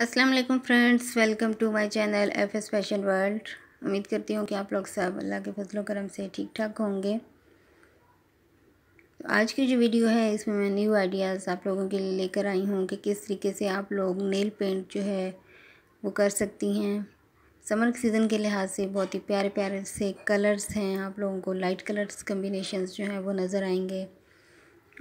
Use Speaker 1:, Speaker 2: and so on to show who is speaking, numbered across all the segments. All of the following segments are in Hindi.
Speaker 1: अस्सलाम वालेकुम friends welcome to my channel F S fashion world उम्मीद करती हूँ कि आप लोग सब अल्लाह के फजलो करम से ठीक ठाक होंगे तो आज की जो वीडियो है इसमें मैं न्यू आइडियाज़ आप लोगों के लिए लेकर आई हूँ कि किस तरीके से आप लोग नेल पेंट जो है वो कर सकती हैं समर सीज़न के लिहाज से बहुत ही प्यारे प्यारे से कलर्स हैं आप लोगों को लाइट कलर्स कम्बिनेशन जो हैं वो नज़र आएंगे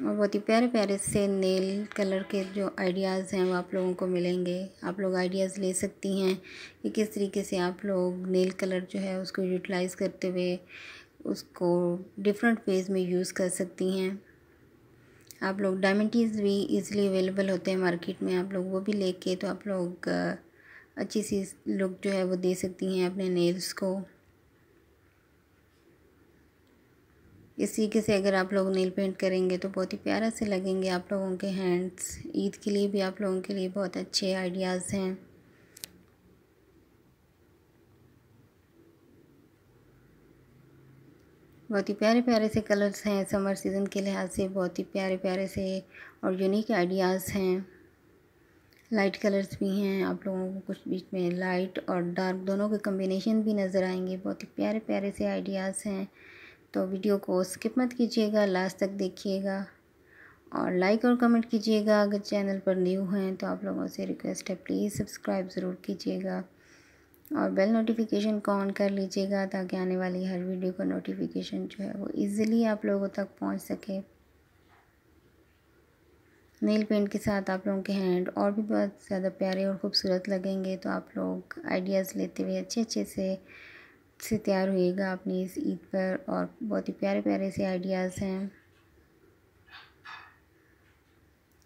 Speaker 1: और बहुत ही प्यारे प्यारे से नेल कलर के जो आइडियाज़ हैं वो आप लोगों को मिलेंगे आप लोग आइडियाज़ ले सकती हैं कि किस तरीके से आप लोग नेल कलर जो है उसको यूटिलाइज़ करते हुए उसको डिफरेंट वेज में यूज़ कर सकती हैं आप लोग डायमेंटीज़ भी इजीली अवेलेबल होते हैं मार्केट में आप लोग वो भी लेके तो आप लोग अच्छी सी लुक जो है वो दे सकती हैं अपने नेल्स को इस तरीके से अगर आप लोग नील पेंट करेंगे तो बहुत ही प्यारा से लगेंगे आप लोगों के हैंड्स ईद के लिए भी आप लोगों के लिए बहुत अच्छे आइडियाज़ हैं बहुत ही प्यारे प्यारे से कलर्स हैं समर सीज़न के लिहाज से बहुत ही प्यारे प्यारे से और यूनिक आइडियाज़ हैं लाइट कलर्स भी हैं आप लोगों को कुछ बीच में लाइट और डार्क दोनों के कम्बिनेशन भी नज़र आएंगे बहुत ही प्यारे प्यारे से आइडियाज़ हैं तो वीडियो को स्किप मत कीजिएगा लास्ट तक देखिएगा और लाइक और कमेंट कीजिएगा अगर चैनल पर न्यू हैं तो आप लोगों से रिक्वेस्ट है प्लीज़ सब्सक्राइब ज़रूर कीजिएगा और बेल नोटिफिकेशन को ऑन कर लीजिएगा ताकि आने वाली हर वीडियो का नोटिफिकेशन जो है वो इजीली आप लोगों तक पहुंच सके नेल पेंट के साथ आप लोगों के हैंड और भी बहुत ज़्यादा प्यारे और ख़ूबसूरत लगेंगे तो आप लोग आइडियाज़ लेते हुए अच्छे अच्छे से से तैयार होएगा अपनी इस ईद पर और बहुत ही प्यारे प्यारे से आइडियाज़ हैं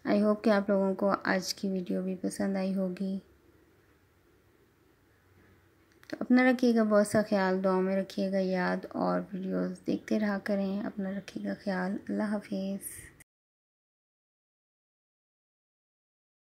Speaker 1: आई होप कि आप लोगों को आज की वीडियो भी पसंद आई होगी तो अपना रखिएगा बहुत सा ख्याल दुआ में रखिएगा याद और वीडियोस देखते रहा करें अपना रखिएगा ख्याल अल्लाह हाफिज़